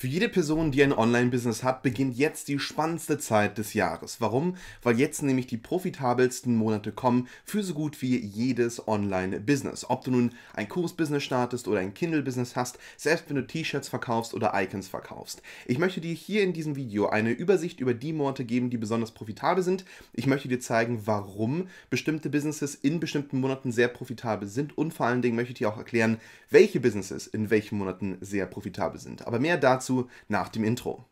Für jede Person, die ein Online-Business hat, beginnt jetzt die spannendste Zeit des Jahres. Warum? Weil jetzt nämlich die profitabelsten Monate kommen für so gut wie jedes Online-Business. Ob du nun ein Kurs-Business startest oder ein Kindle-Business hast, selbst wenn du T-Shirts verkaufst oder Icons verkaufst. Ich möchte dir hier in diesem Video eine Übersicht über die Monate geben, die besonders profitabel sind. Ich möchte dir zeigen, warum bestimmte Businesses in bestimmten Monaten sehr profitabel sind und vor allen Dingen möchte ich dir auch erklären, welche Businesses in welchen Monaten sehr profitabel sind. Aber mehr dazu dazu nach dem Intro.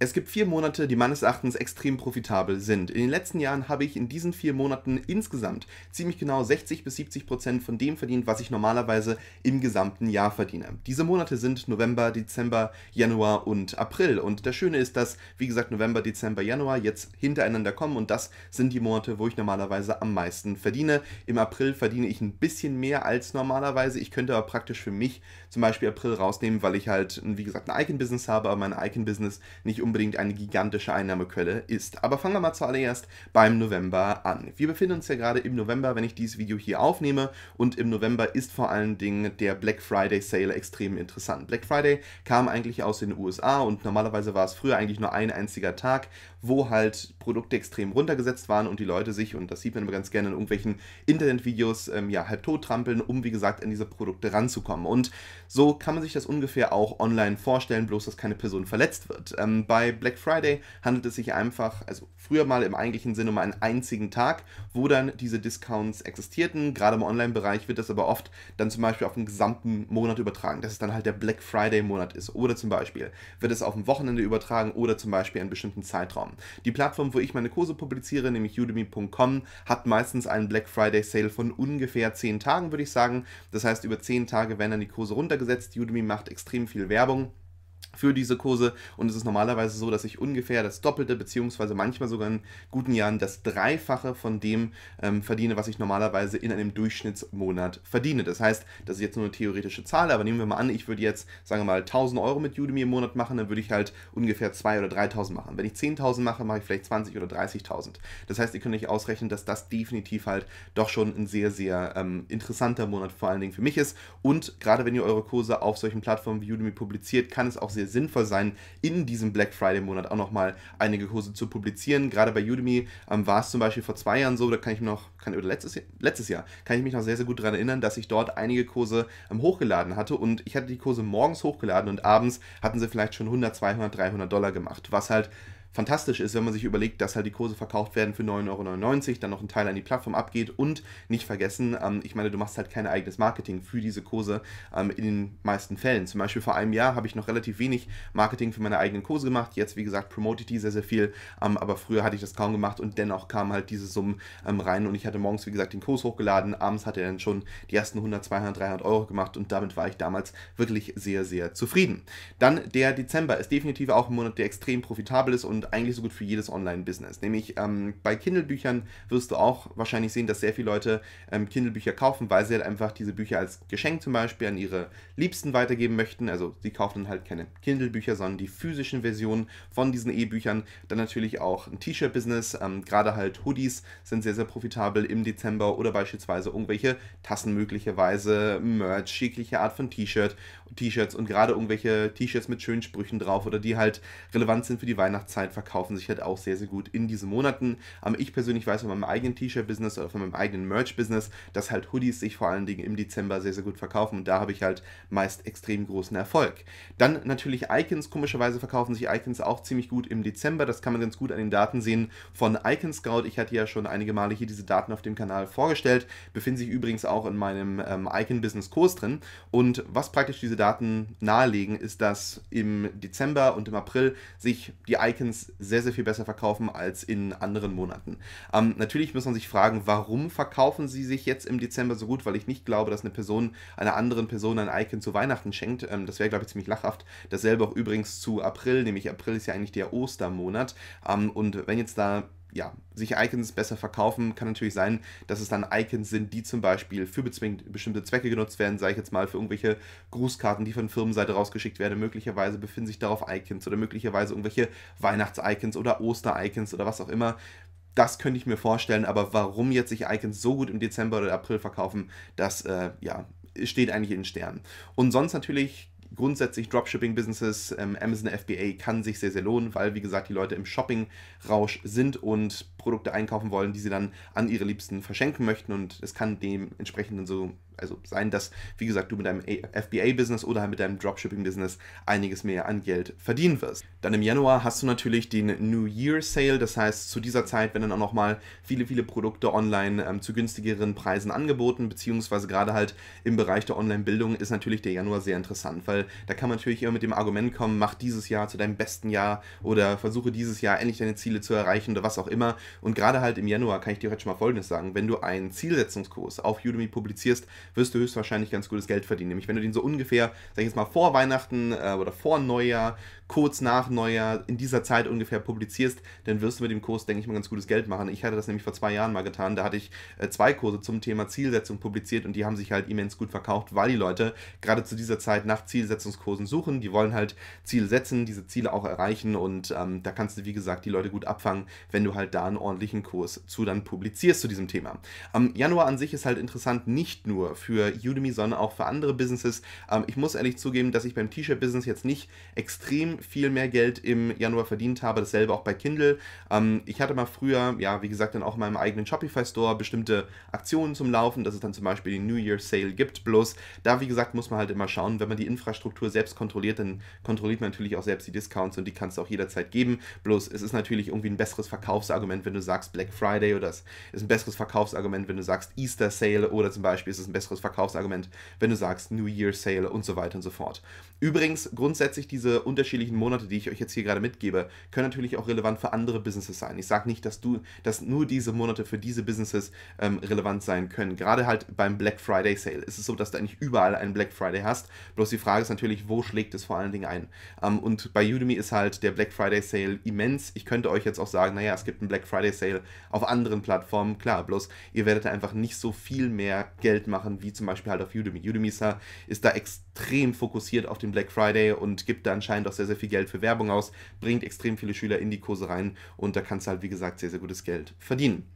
Es gibt vier Monate, die meines Erachtens extrem profitabel sind. In den letzten Jahren habe ich in diesen vier Monaten insgesamt ziemlich genau 60 bis 70 Prozent von dem verdient, was ich normalerweise im gesamten Jahr verdiene. Diese Monate sind November, Dezember, Januar und April. Und das Schöne ist, dass, wie gesagt, November, Dezember, Januar jetzt hintereinander kommen und das sind die Monate, wo ich normalerweise am meisten verdiene. Im April verdiene ich ein bisschen mehr als normalerweise. Ich könnte aber praktisch für mich zum Beispiel April rausnehmen, weil ich halt, wie gesagt, ein Icon-Business habe, aber mein Icon-Business nicht unbedingt eine gigantische Einnahmequelle ist. Aber fangen wir mal zuallererst beim November an. Wir befinden uns ja gerade im November, wenn ich dieses Video hier aufnehme und im November ist vor allen Dingen der Black Friday Sale extrem interessant. Black Friday kam eigentlich aus den USA und normalerweise war es früher eigentlich nur ein einziger Tag, wo halt Produkte extrem runtergesetzt waren und die Leute sich, und das sieht man immer ganz gerne in irgendwelchen Internetvideos, ähm, ja, halt tot trampeln, um wie gesagt an diese Produkte ranzukommen. Und so kann man sich das ungefähr auch online vorstellen, bloß dass keine Person verletzt wird. Ähm, bei Black Friday handelt es sich einfach, also früher mal im eigentlichen Sinne um einen einzigen Tag, wo dann diese Discounts existierten. Gerade im Online-Bereich wird das aber oft dann zum Beispiel auf den gesamten Monat übertragen, dass es dann halt der Black Friday-Monat ist. Oder zum Beispiel wird es auf ein Wochenende übertragen oder zum Beispiel einen bestimmten Zeitraum. Die Plattform, wo ich meine Kurse publiziere, nämlich udemy.com, hat meistens einen Black Friday-Sale von ungefähr 10 Tagen, würde ich sagen. Das heißt, über 10 Tage werden dann die Kurse runtergesetzt. Udemy macht extrem viel Werbung für diese Kurse und es ist normalerweise so, dass ich ungefähr das Doppelte beziehungsweise manchmal sogar in guten Jahren das Dreifache von dem ähm, verdiene, was ich normalerweise in einem Durchschnittsmonat verdiene. Das heißt, das ist jetzt nur eine theoretische Zahl, aber nehmen wir mal an, ich würde jetzt, sagen wir mal, 1000 Euro mit Udemy im Monat machen, dann würde ich halt ungefähr 2.000 oder 3.000 machen. Wenn ich 10.000 mache, mache ich vielleicht 20.000 oder 30.000. Das heißt, ihr könnt euch ausrechnen, dass das definitiv halt doch schon ein sehr, sehr ähm, interessanter Monat vor allen Dingen für mich ist und gerade wenn ihr eure Kurse auf solchen Plattformen wie Udemy publiziert, kann es auch sehr äh, sinnvoll sein, in diesem Black Friday-Monat auch nochmal einige Kurse zu publizieren. Gerade bei Udemy ähm, war es zum Beispiel vor zwei Jahren so, da kann ich noch, kann, oder letztes, letztes Jahr, kann ich mich noch sehr, sehr gut daran erinnern, dass ich dort einige Kurse ähm, hochgeladen hatte und ich hatte die Kurse morgens hochgeladen und abends hatten sie vielleicht schon 100, 200, 300 Dollar gemacht, was halt fantastisch ist, wenn man sich überlegt, dass halt die Kurse verkauft werden für 9,99 Euro, dann noch ein Teil an die Plattform abgeht und nicht vergessen, ähm, ich meine, du machst halt kein eigenes Marketing für diese Kurse ähm, in den meisten Fällen. Zum Beispiel vor einem Jahr habe ich noch relativ wenig Marketing für meine eigenen Kurse gemacht. Jetzt, wie gesagt, promote die sehr, sehr viel, ähm, aber früher hatte ich das kaum gemacht und dennoch kamen halt diese Summen ähm, rein und ich hatte morgens, wie gesagt, den Kurs hochgeladen, abends hat er dann schon die ersten 100, 200, 300 Euro gemacht und damit war ich damals wirklich sehr, sehr zufrieden. Dann der Dezember ist definitiv auch ein Monat, der extrem profitabel ist und und eigentlich so gut für jedes Online-Business. Nämlich ähm, bei Kindle-Büchern wirst du auch wahrscheinlich sehen, dass sehr viele Leute ähm, Kindle-Bücher kaufen, weil sie halt einfach diese Bücher als Geschenk zum Beispiel an ihre Liebsten weitergeben möchten. Also sie kaufen dann halt keine Kindle-Bücher, sondern die physischen Versionen von diesen E-Büchern. Dann natürlich auch ein T-Shirt-Business. Ähm, Gerade halt Hoodies sind sehr, sehr profitabel im Dezember oder beispielsweise irgendwelche Tassen möglicherweise, Merch, schickliche Art von T-Shirt, T-Shirts und gerade irgendwelche T-Shirts mit schönen Sprüchen drauf oder die halt relevant sind für die Weihnachtszeit verkaufen sich halt auch sehr, sehr gut in diesen Monaten. Aber ich persönlich weiß von meinem eigenen T-Shirt-Business oder von meinem eigenen Merch-Business, dass halt Hoodies sich vor allen Dingen im Dezember sehr, sehr gut verkaufen und da habe ich halt meist extrem großen Erfolg. Dann natürlich Icons, komischerweise verkaufen sich Icons auch ziemlich gut im Dezember, das kann man ganz gut an den Daten sehen von Icon Scout. Ich hatte ja schon einige Male hier diese Daten auf dem Kanal vorgestellt, befinden sich übrigens auch in meinem ähm, Icon-Business-Kurs drin und was praktisch diese Daten nahelegen, ist, dass im Dezember und im April sich die Icons sehr, sehr viel besser verkaufen als in anderen Monaten. Ähm, natürlich muss man sich fragen, warum verkaufen sie sich jetzt im Dezember so gut, weil ich nicht glaube, dass eine Person einer anderen Person ein Icon zu Weihnachten schenkt. Ähm, das wäre, glaube ich, ziemlich lachhaft. Dasselbe auch übrigens zu April, nämlich April ist ja eigentlich der Ostermonat. Ähm, und wenn jetzt da ja, sich Icons besser verkaufen. Kann natürlich sein, dass es dann Icons sind, die zum Beispiel für bestimmte Zwecke genutzt werden, sage ich jetzt mal, für irgendwelche Grußkarten, die von Firmenseite rausgeschickt werden. Möglicherweise befinden sich darauf Icons oder möglicherweise irgendwelche Weihnachts-Icons oder Oster-Icons oder was auch immer. Das könnte ich mir vorstellen, aber warum jetzt sich Icons so gut im Dezember oder April verkaufen, das äh, ja, steht eigentlich in den Sternen. Und sonst natürlich grundsätzlich Dropshipping-Businesses, ähm, Amazon FBA kann sich sehr, sehr lohnen, weil, wie gesagt, die Leute im Shopping-Rausch sind und Produkte einkaufen wollen, die sie dann an ihre Liebsten verschenken möchten. Und es kann dementsprechend dann so also sein, dass, wie gesagt, du mit deinem FBA-Business oder halt mit deinem Dropshipping-Business einiges mehr an Geld verdienen wirst. Dann im Januar hast du natürlich den New Year Sale, das heißt zu dieser Zeit werden dann auch nochmal viele, viele Produkte online ähm, zu günstigeren Preisen angeboten, beziehungsweise gerade halt im Bereich der Online-Bildung ist natürlich der Januar sehr interessant, weil da kann man natürlich immer mit dem Argument kommen, mach dieses Jahr zu deinem besten Jahr oder versuche dieses Jahr endlich deine Ziele zu erreichen oder was auch immer. Und gerade halt im Januar kann ich dir heute schon mal Folgendes sagen. Wenn du einen Zielsetzungskurs auf Udemy publizierst, wirst du höchstwahrscheinlich ganz gutes Geld verdienen. Nämlich wenn du den so ungefähr, sag ich jetzt mal, vor Weihnachten äh, oder vor Neujahr, kurz nach Neujahr, in dieser Zeit ungefähr publizierst, dann wirst du mit dem Kurs, denke ich mal, ganz gutes Geld machen. Ich hatte das nämlich vor zwei Jahren mal getan. Da hatte ich äh, zwei Kurse zum Thema Zielsetzung publiziert und die haben sich halt immens gut verkauft, weil die Leute gerade zu dieser Zeit nach Zielsetzungskursen suchen. Die wollen halt Ziele setzen, diese Ziele auch erreichen und ähm, da kannst du, wie gesagt, die Leute gut abfangen, wenn du halt da einen ordentlichen Kurs zu dann publizierst zu diesem Thema. Ähm, Januar an sich ist halt interessant, nicht nur für Udemy, sondern auch für andere Businesses. Ähm, ich muss ehrlich zugeben, dass ich beim T-Shirt-Business jetzt nicht extrem viel mehr Geld im Januar verdient habe. Dasselbe auch bei Kindle. Ähm, ich hatte mal früher, ja, wie gesagt, dann auch in meinem eigenen Shopify-Store bestimmte Aktionen zum Laufen, dass es dann zum Beispiel die New Year Sale gibt. Bloß da, wie gesagt, muss man halt immer schauen, wenn man die Infrastruktur selbst kontrolliert, dann kontrolliert man natürlich auch selbst die Discounts und die kannst du auch jederzeit geben. Bloß es ist natürlich irgendwie ein besseres Verkaufsargument, wenn wenn du sagst Black Friday oder es ist ein besseres Verkaufsargument, wenn du sagst Easter Sale oder zum Beispiel ist es ein besseres Verkaufsargument, wenn du sagst New Year Sale und so weiter und so fort. Übrigens, grundsätzlich diese unterschiedlichen Monate, die ich euch jetzt hier gerade mitgebe, können natürlich auch relevant für andere Businesses sein. Ich sage nicht, dass du, dass nur diese Monate für diese Businesses ähm, relevant sein können. Gerade halt beim Black Friday Sale ist es so, dass du eigentlich überall einen Black Friday hast. Bloß die Frage ist natürlich, wo schlägt es vor allen Dingen ein? Ähm, und bei Udemy ist halt der Black Friday Sale immens. Ich könnte euch jetzt auch sagen, naja, es gibt einen Black Friday Friday Sale auf anderen Plattformen. Klar, bloß ihr werdet da einfach nicht so viel mehr Geld machen, wie zum Beispiel halt auf Udemy. Udemy ist da extrem fokussiert auf den Black Friday und gibt da anscheinend auch sehr, sehr viel Geld für Werbung aus, bringt extrem viele Schüler in die Kurse rein und da kannst du halt, wie gesagt, sehr, sehr gutes Geld verdienen.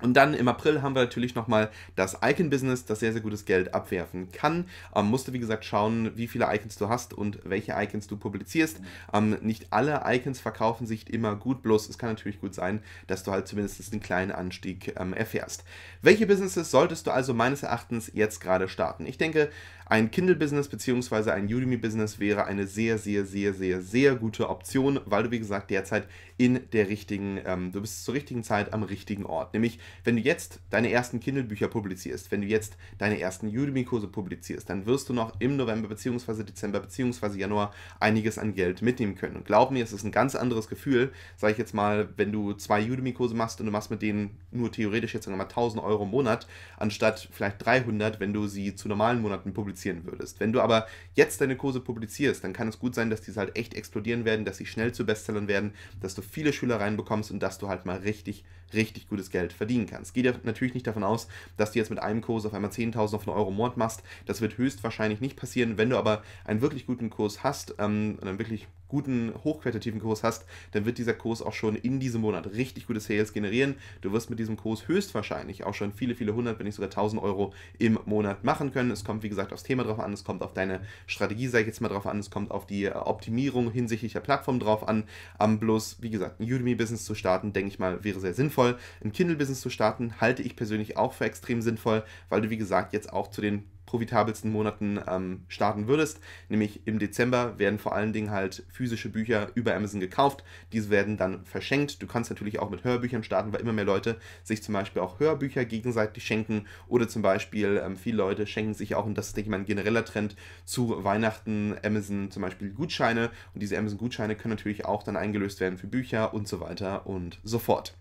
Und dann im April haben wir natürlich nochmal das Icon-Business, das sehr, sehr gutes Geld abwerfen kann. Ähm, musst du, wie gesagt, schauen, wie viele Icons du hast und welche Icons du publizierst. Ähm, nicht alle Icons verkaufen sich immer gut, bloß es kann natürlich gut sein, dass du halt zumindest einen kleinen Anstieg ähm, erfährst. Welche Businesses solltest du also meines Erachtens jetzt gerade starten? Ich denke, ein Kindle-Business bzw. ein Udemy-Business wäre eine sehr, sehr, sehr, sehr, sehr gute Option, weil du, wie gesagt, derzeit in der richtigen, ähm, du bist zur richtigen Zeit am richtigen Ort. Nämlich, wenn du jetzt deine ersten Kindle-Bücher publizierst, wenn du jetzt deine ersten Udemy-Kurse publizierst, dann wirst du noch im November bzw. Dezember bzw. Januar einiges an Geld mitnehmen können. Und glaub mir, es ist ein ganz anderes Gefühl, sage ich jetzt mal, wenn du zwei Udemy-Kurse machst und du machst mit denen nur theoretisch jetzt sagen wir mal 1000 Euro im Monat, anstatt vielleicht 300, wenn du sie zu normalen Monaten publizierst publizieren würdest. Wenn du aber jetzt deine Kurse publizierst, dann kann es gut sein, dass diese halt echt explodieren werden, dass sie schnell zu Bestsellern werden, dass du viele Schüler reinbekommst und dass du halt mal richtig richtig gutes Geld verdienen kannst. Geh natürlich nicht davon aus, dass du jetzt mit einem Kurs auf einmal 10.000 von Euro im Monat machst. Das wird höchstwahrscheinlich nicht passieren. Wenn du aber einen wirklich guten Kurs hast, ähm, einen wirklich guten, hochqualitativen Kurs hast, dann wird dieser Kurs auch schon in diesem Monat richtig gute Sales generieren. Du wirst mit diesem Kurs höchstwahrscheinlich auch schon viele, viele hundert, wenn nicht sogar 1000 Euro im Monat machen können. Es kommt, wie gesagt, aufs Thema drauf an, es kommt auf deine Strategie, sage ich jetzt mal drauf an, es kommt auf die äh, Optimierung hinsichtlich der Plattform drauf an. Am bloß, wie gesagt, ein Udemy-Business zu starten, denke ich mal, wäre sehr sinnvoll sinnvoll. Im Kindle-Business zu starten, halte ich persönlich auch für extrem sinnvoll, weil du, wie gesagt, jetzt auch zu den profitabelsten Monaten ähm, starten würdest. Nämlich im Dezember werden vor allen Dingen halt physische Bücher über Amazon gekauft. Diese werden dann verschenkt. Du kannst natürlich auch mit Hörbüchern starten, weil immer mehr Leute sich zum Beispiel auch Hörbücher gegenseitig schenken oder zum Beispiel ähm, viele Leute schenken sich auch, und das ist, denke ich mal, ein genereller Trend, zu Weihnachten Amazon zum Beispiel Gutscheine. Und diese Amazon-Gutscheine können natürlich auch dann eingelöst werden für Bücher und so weiter und so fort.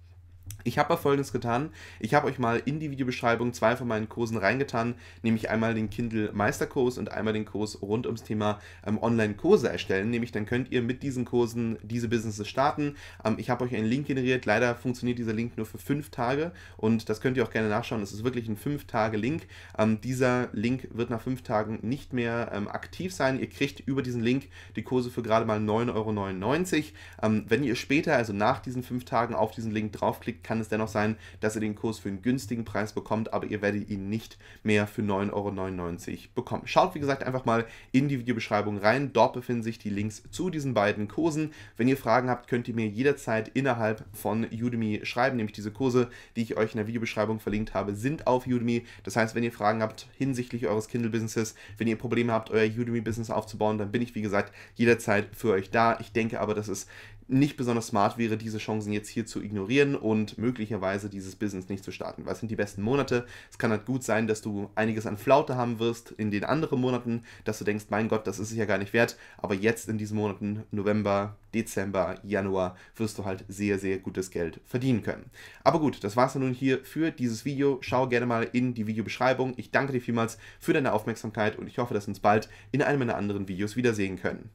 Ich habe aber folgendes getan. Ich habe euch mal in die Videobeschreibung zwei von meinen Kursen reingetan, nämlich einmal den Kindle Meisterkurs und einmal den Kurs rund ums Thema ähm, Online-Kurse erstellen. Nämlich dann könnt ihr mit diesen Kursen diese Businesses starten. Ähm, ich habe euch einen Link generiert. Leider funktioniert dieser Link nur für fünf Tage und das könnt ihr auch gerne nachschauen. Es ist wirklich ein fünf Tage Link. Ähm, dieser Link wird nach fünf Tagen nicht mehr ähm, aktiv sein. Ihr kriegt über diesen Link die Kurse für gerade mal 9,99 Euro. Ähm, wenn ihr später, also nach diesen fünf Tagen, auf diesen Link draufklickt, kriegt, kann es dennoch sein, dass ihr den Kurs für einen günstigen Preis bekommt, aber ihr werdet ihn nicht mehr für 9,99 Euro bekommen. Schaut, wie gesagt, einfach mal in die Videobeschreibung rein. Dort befinden sich die Links zu diesen beiden Kursen. Wenn ihr Fragen habt, könnt ihr mir jederzeit innerhalb von Udemy schreiben, nämlich diese Kurse, die ich euch in der Videobeschreibung verlinkt habe, sind auf Udemy. Das heißt, wenn ihr Fragen habt hinsichtlich eures Kindle-Businesses, wenn ihr Probleme habt, euer Udemy-Business aufzubauen, dann bin ich, wie gesagt, jederzeit für euch da. Ich denke aber, dass es nicht besonders smart wäre, diese Chancen jetzt hier zu ignorieren und möglicherweise dieses Business nicht zu starten. Weil es sind die besten Monate. Es kann halt gut sein, dass du einiges an Flaute haben wirst in den anderen Monaten, dass du denkst, mein Gott, das ist es ja gar nicht wert. Aber jetzt in diesen Monaten, November, Dezember, Januar, wirst du halt sehr, sehr gutes Geld verdienen können. Aber gut, das war's dann nun hier für dieses Video. Schau gerne mal in die Videobeschreibung. Ich danke dir vielmals für deine Aufmerksamkeit und ich hoffe, dass wir uns bald in einem meiner anderen Videos wiedersehen können.